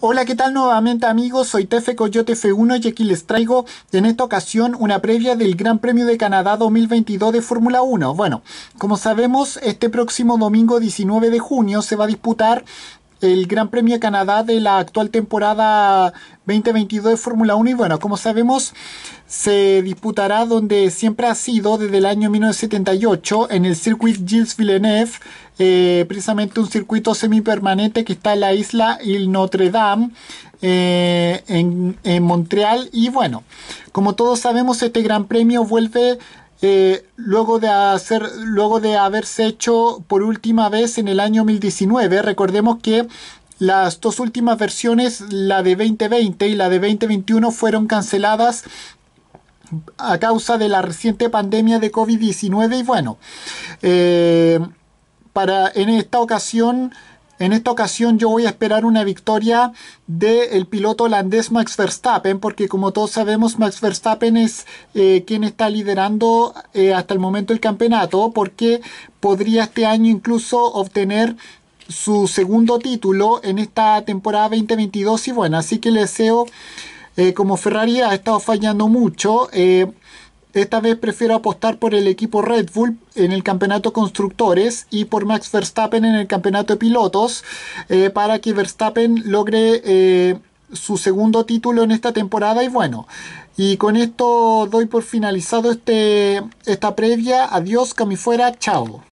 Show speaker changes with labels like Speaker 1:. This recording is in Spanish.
Speaker 1: Hola, ¿qué tal nuevamente amigos? Soy Tefe Coyote F1 y aquí les traigo en esta ocasión una previa del Gran Premio de Canadá 2022 de Fórmula 1. Bueno, como sabemos, este próximo domingo 19 de junio se va a disputar el Gran Premio Canadá de la actual temporada 2022 de Fórmula 1 y bueno, como sabemos se disputará donde siempre ha sido desde el año 1978 en el circuit Gilles Villeneuve eh, precisamente un circuito semipermanente que está en la isla Il Notre Dame eh, en, en Montreal y bueno, como todos sabemos este Gran Premio vuelve eh, luego, de hacer, luego de haberse hecho por última vez en el año 2019. Recordemos que las dos últimas versiones, la de 2020 y la de 2021, fueron canceladas a causa de la reciente pandemia de COVID-19 y bueno, eh, para en esta ocasión en esta ocasión yo voy a esperar una victoria del piloto holandés Max Verstappen, porque como todos sabemos Max Verstappen es eh, quien está liderando eh, hasta el momento el campeonato, porque podría este año incluso obtener su segundo título en esta temporada 2022 y bueno, así que le deseo, eh, como Ferrari ha estado fallando mucho, esta vez prefiero apostar por el equipo Red Bull en el campeonato constructores y por Max Verstappen en el campeonato de pilotos eh, para que Verstappen logre eh, su segundo título en esta temporada y bueno. Y con esto doy por finalizado este, esta previa. Adiós, camifuera, chao.